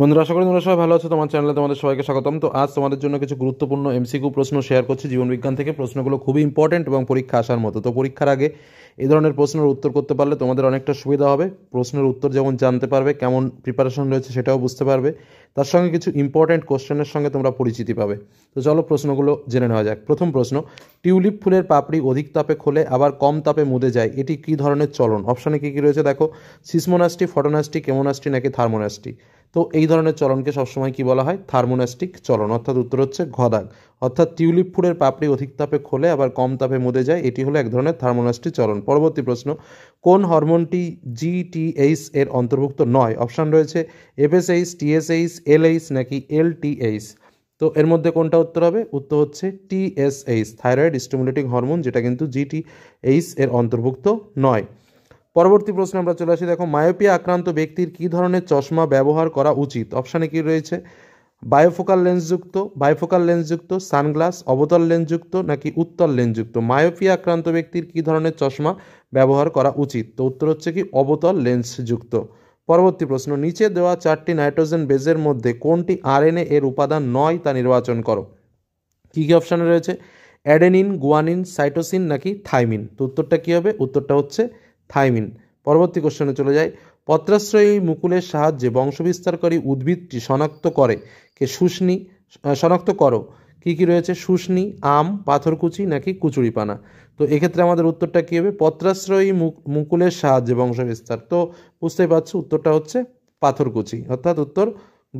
বন্ধুরা আশা করি তোমরা সবাই ভালো আছো তোমার চ্যানেলে তোমাদের সবাইকে স্বাগতম তো আজ তোমাদের জন্য কিছু গুরুত্বপূর্ণ এমসিকিউ প্রশ্ন শেয়ার করছি জীবনবিজ্ঞান থেকে প্রশ্নগুলো খুবই ইম্পর্টেন্ট এবং পরীক্ষা আসার মতো তো পরীক্ষার আগে এ ধরনের প্রশ্নের উত্তর করতে পারলে তোমাদের অনেকটা সুবিধা হবে প্রশ্নের উত্তর যেমন জানতে পারবে কেমন প্রিপারেশন রয়েছে সেটাও বুঝতে পারবে তার সঙ্গে কিছু ইম্পর্টেন্ট কোশ্চেনের সঙ্গে তোমরা পরিচিতি পাবে তো চলো প্রশ্নগুলো জেনে নেওয়া যাক প্রথম প্রশ্ন টিউলিপ ফুলের পাপড়ি অধিক তাপে খোলে আবার কম তাপে মুদে যায় এটি কী ধরনের চলন অপশানে কী কী রয়েছে দেখো সিসমোনাস্টি ফটোনাস্টি কেমোনাস্টি নাকি থার্মোনাস্টি তো এই ধরনের চলনকে সবসময় কি বলা হয় থার্মোনাস্টিক চলন অর্থাৎ উত্তর হচ্ছে ঘদাগ অর্থাৎ টিউলিপ ফুলের পাপড়ি অধিক তাপে খোলে আবার কম তাপে মুদে যায় এটি হলো এক ধরনের থার্মোনাস্টিক চলন পরবর্তী প্রশ্ন কোন হরমোনটি এইচ এর অন্তর্ভুক্ত নয় অপশান রয়েছে এফএসএইচ টিএসএইচ এলএইচ নাকি এলটিএইচ তো এর মধ্যে কোনটা উত্তর হবে উত্তর হচ্ছে টিএসএইচ থাইরয়েড স্টিমুলেটিং হরমোন যেটা কিন্তু জিটিএইচ এর অন্তর্ভুক্ত নয় পরবর্তী প্রশ্নে আমরা চলে আসি দেখো মায়োপিয়া আক্রান্ত ব্যক্তির কী ধরনের চশমা ব্যবহার করা উচিত অপশানে কি রয়েছে বায়োফোকাল লেন্সযুক্ত বায়োফোকাল লেন্সযুক্ত সানগ্লাস অবতল লেন্সযুক্ত নাকি উত্তল লেন্সযুক্ত মায়োপিয়া আক্রান্ত ব্যক্তির কী ধরনের চশমা ব্যবহার করা উচিত তো উত্তর হচ্ছে কি অবতল লেন্সযুক্ত পরবর্তী প্রশ্ন নিচে দেওয়া চারটি নাইট্রোজেন বেজের মধ্যে কোনটি আরএনএ এর উপাদান নয় তা নির্বাচন করো কী কী অপশানে রয়েছে অ্যাডেনিন গুয়ানিন সাইটোসিন নাকি থাইমিন তো উত্তরটা কী হবে উত্তরটা হচ্ছে থাইমিন পরবর্তী কোশ্চেনে চলে যাই পত্রাশ্রয়ী মুকুলের সাহায্যে বংশবিস্তারকারী উদ্ভিদটি শনাক্ত করে কে শুষ্নি শনাক্ত করো কি কি রয়েছে শুষ্নি আম পাথরকুচি নাকি কুচুরিপানা তো এক্ষেত্রে আমাদের উত্তরটা কী হবে পত্রাশ্রয়ী মুকুলের সাহায্যে বংশবিস্তার তো বুঝতেই পারছো উত্তরটা হচ্ছে পাথরকুচি অর্থাৎ উত্তর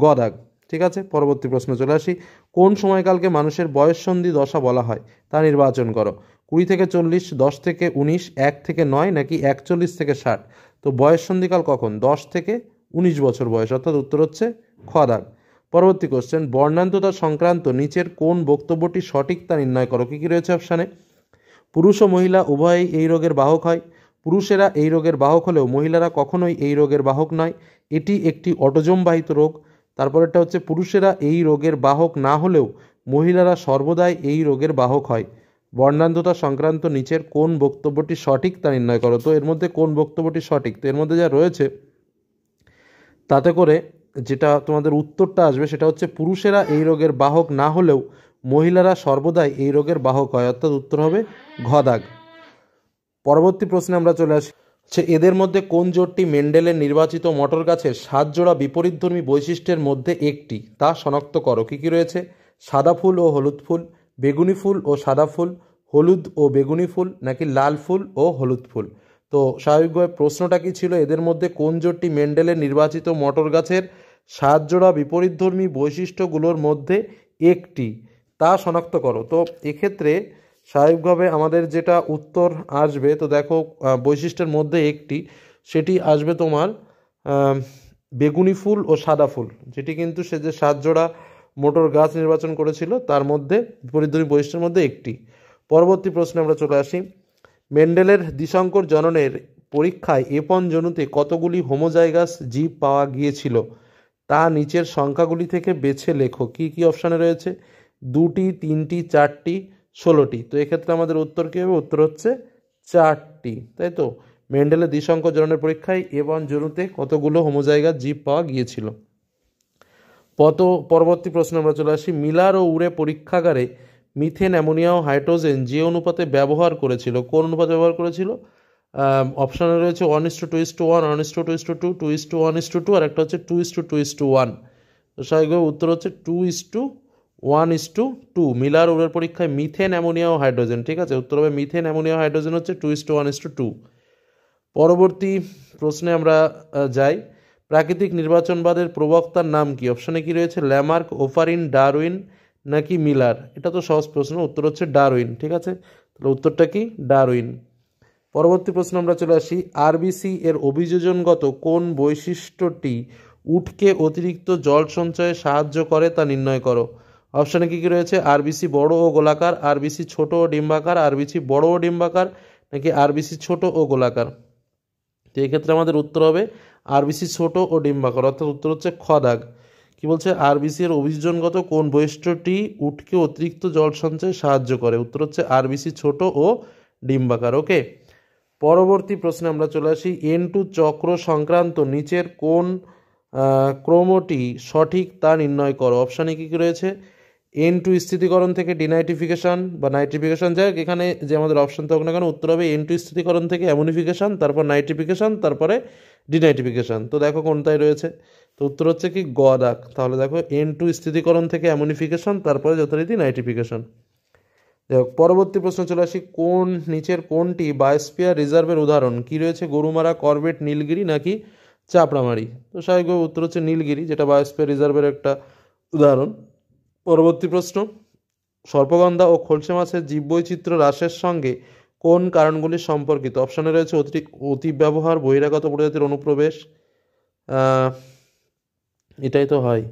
গদাগ ঠিক আছে পরবর্তী প্রশ্ন চলে আসি কোন সময়কালকে মানুষের বয়ঃসন্ধি দশা বলা হয় তা নির্বাচন করো কুড়ি থেকে চল্লিশ দশ থেকে উনিশ এক থেকে নয় নাকি একচল্লিশ থেকে ষাট তো বয়স সন্ধিকাল কখন দশ থেকে উনিশ বছর বয়স অর্থাৎ উত্তর হচ্ছে খদাগ পরবর্তী কোশ্চেন বর্ণান্ততা সংক্রান্ত নিচের কোন বক্তব্যটি সঠিক তা নির্ণয় করো কী কী রয়েছে অপশানে পুরুষ ও মহিলা উভয়েই এই রোগের বাহক হয় পুরুষেরা এই রোগের বাহক হলেও মহিলারা কখনোই এই রোগের বাহক নয় এটি একটি অটোজমবাহিত রোগ তারপরেরটা হচ্ছে পুরুষেরা এই রোগের বাহক না হলেও মহিলারা সর্বদাই এই রোগের বাহক হয় বর্ণান্ধতা সংক্রান্ত নিচের কোন বক্তব্যটি সঠিক তা নির্ণয় করো তো এর মধ্যে কোন বক্তব্যটি সঠিক তো এর মধ্যে যা রয়েছে তাতে করে যেটা তোমাদের উত্তরটা আসবে সেটা হচ্ছে পুরুষেরা এই রোগের বাহক না হলেও মহিলারা সর্বদাই এই রোগের বাহক হয় অর্থাৎ উত্তর হবে ঘদাগ পরবর্তী প্রশ্নে আমরা চলে আসি হচ্ছে এদের মধ্যে কোন জোটটি মেন্ডেলের নির্বাচিত মটর গাছের সাত জোড়া বিপরীতধর্মী বৈশিষ্ট্যের মধ্যে একটি তা শনাক্ত করো কী কী রয়েছে সাদা ফুল ও হলুদ ফুল বেগুনি ফুল ও সাদা ফুল হলুদ ও বেগুনি ফুল নাকি লাল ফুল ও হলুদ ফুল তো স্বাভাবিকভাবে প্রশ্নটা কি ছিল এদের মধ্যে কোন জোটটি মেন্ডেলের নির্বাচিত মটর গাছের সাত জোড়া বিপরীতধর্মী বৈশিষ্ট্যগুলোর মধ্যে একটি তা শনাক্ত করো তো এক্ষেত্রে স্বাভাবিকভাবে আমাদের যেটা উত্তর আসবে তো দেখো বৈশিষ্ট্যের মধ্যে একটি সেটি আসবে তোমার বেগুনি ফুল ও সাদা ফুল যেটি কিন্তু সে যে সাত জোড়া মোটর গাছ নির্বাচন করেছিল তার মধ্যে বিপরীতধর্মী বৈশিষ্ট্যের মধ্যে একটি পরবর্তী প্রশ্নে আমরা চলে আসি মেন্ডেলের দ্বিশঙ্কর জননের পরীক্ষায় এপন জনুতে কতগুলি হোমোজাইগাস জীব পাওয়া গিয়েছিল তা নিচের সংখ্যাগুলি থেকে বেছে লেখো কি কি অপশানে রয়েছে দুটি তিনটি চারটি ষোলোটি তো এক্ষেত্রে আমাদের উত্তর কী হবে উত্তর হচ্ছে চারটি তাই তো মেন্ডেলের দ্বিশঙ্কর জননের পরীক্ষায় এপন জনুতে কতগুলো হোমোজাইগাস জীব পাওয়া গিয়েছিল পত পরবর্তী প্রশ্ন আমরা চলে আসি মিলার ও উড়ে পরীক্ষাগারে মিথেন অ্যামোনিয়া ও হাইড্রোজেন যে অনুপাতে ব্যবহার করেছিল কোন অনুপাতে ব্যবহার করেছিল অপশানে রয়েছে one is two two is two one one is two two is two two two is two one is two two আর একটা হচ্ছে two is two two is two one তো উত্তর হচ্ছে two is two one is two two Miller উড়ের পরীক্ষায় methane ammonia ও hydrogen ঠিক আছে উত্তর হবে মিথেন অ্যামোনিয়া হাইড্রোজেন হচ্ছে two is two one is two two পরবর্তী প্রশ্নে আমরা যাই প্রাকৃতিক নির্বাচনবাদের প্রবক্তার নাম কি অপশনে কি রয়েছে ল্যামার্ক ওফারিন ডারউইন নাকি মিলার এটা তো সহজ প্রশ্ন উত্তর হচ্ছে ডারউইন ঠিক আছে তাহলে উত্তরটা কি ডারউইন পরবর্তী প্রশ্ন আমরা চলে আসি আরবিসি এর অভিযোজনগত কোন বৈশিষ্ট্যটি উঠকে অতিরিক্ত জল সঞ্চয়ে সাহায্য করে তা নির্ণয় করো অপশানে কী কী রয়েছে আরবিসি বড় ও গোলাকার আরবিসি ছোট ও ডিম্বাকার আরবিসি বড় ও ডিম্বাকার নাকি আরবিসি ছোট ও গোলাকার তো এক্ষেত্রে আমাদের উত্তর হবে আরবিসি ছোট ও ডিম্বাকর অর্থাৎ উত্তর হচ্ছে খদাগ কি কী বলছে আরবিসি এর অভিযোজনগত কোন বৈশিষ্ট্যটি উটকে অতিরিক্ত জল সঞ্চয়ে সাহায্য করে উত্তর হচ্ছে আরবিসি ছোট ও ডিম্বাকার ওকে পরবর্তী প্রশ্নে আমরা চলে আসি এন টু চক্র সংক্রান্ত নিচের কোন ক্রমটি সঠিক তা নির্ণয় করো অপশানে কী কী রয়েছে এন টু স্থিতিকরণ থেকে ডিনাইটিফিকেশন বা নাইট্রিফিকেশন যাই হোক এখানে যে আমাদের অপশন থাকুক না কেন উত্তর হবে এন টু স্থিতিকরণ থেকে অ্যামোনিফিকেশন তারপর নাইট্রিফিকেশন তারপরে ডিনাইট্রিফিকেশন তো দেখো কোনটাই রয়েছে তো উত্তর হচ্ছে কি গ তাহলে দেখো এন টু স্থিতিকরণ থেকে অ্যামোনিফিকেশন তারপরে যথারীতি নাইট্রিফিকেশন দেখো পরবর্তী প্রশ্ন চলে আসি কোন নিচের কোনটি বায়োস্পিয়ার রিজার্ভের উদাহরণ কি রয়েছে গরুমারা করবেট নীলগিরি নাকি চাপড়ামারি তো স্বাভাবিকভাবে উত্তর হচ্ছে নীলগিরি যেটা বায়োস্পিয়ার রিজার্ভের একটা উদাহরণ পরবর্তী প্রশ্ন সর্পগন্ধা ও খোলসে মাছের জীববৈচিত্র্য হ্রাসের সঙ্গে কোন কারণগুলি সম্পর্কিত অপশানে রয়েছে অতি অতি ব্যবহার বহিরাগত প্রজাতির অনুপ্রবেশ এটাই তো হয়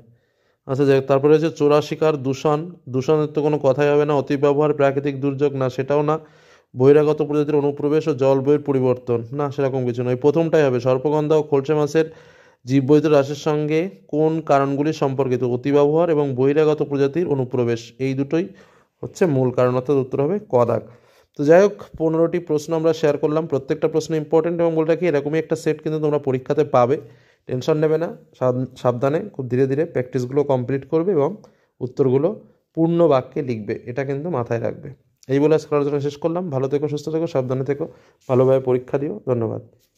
আচ্ছা যাক তারপরে রয়েছে চোরা শিকার দূষণ দূষণের তো কোনো কথাই হবে না অতি ব্যবহার প্রাকৃতিক দুর্যোগ না সেটাও না বহিরাগত প্রজাতির অনুপ্রবেশ ও জলবায়ুর পরিবর্তন না সেরকম কিছু নয় প্রথমটাই হবে সর্পগন্ধা ও খোলসে মাছের জীববৈধ হ্রাসের সঙ্গে কোন কারণগুলি সম্পর্কিত অতিব্যবহার এবং বহিরাগত প্রজাতির অনুপ্রবেশ এই দুটোই হচ্ছে মূল কারণ অর্থাৎ উত্তর হবে কদাক তো যাই হোক পনেরোটি প্রশ্ন আমরা শেয়ার করলাম প্রত্যেকটা প্রশ্ন ইম্পর্টেন্ট এবং বলে রাখি এরকমই একটা সেট কিন্তু তোমরা পরীক্ষাতে পাবে টেনশন নেবে না সাবধানে খুব ধীরে ধীরে প্র্যাকটিসগুলো কমপ্লিট করবে এবং উত্তরগুলো পূর্ণ বাক্যে লিখবে এটা কিন্তু মাথায় রাখবে এই বলে আজকে আলোচনা শেষ করলাম ভালো থেকো সুস্থ থেকো সাবধানে থেকো ভালোভাবে পরীক্ষা দিও ধন্যবাদ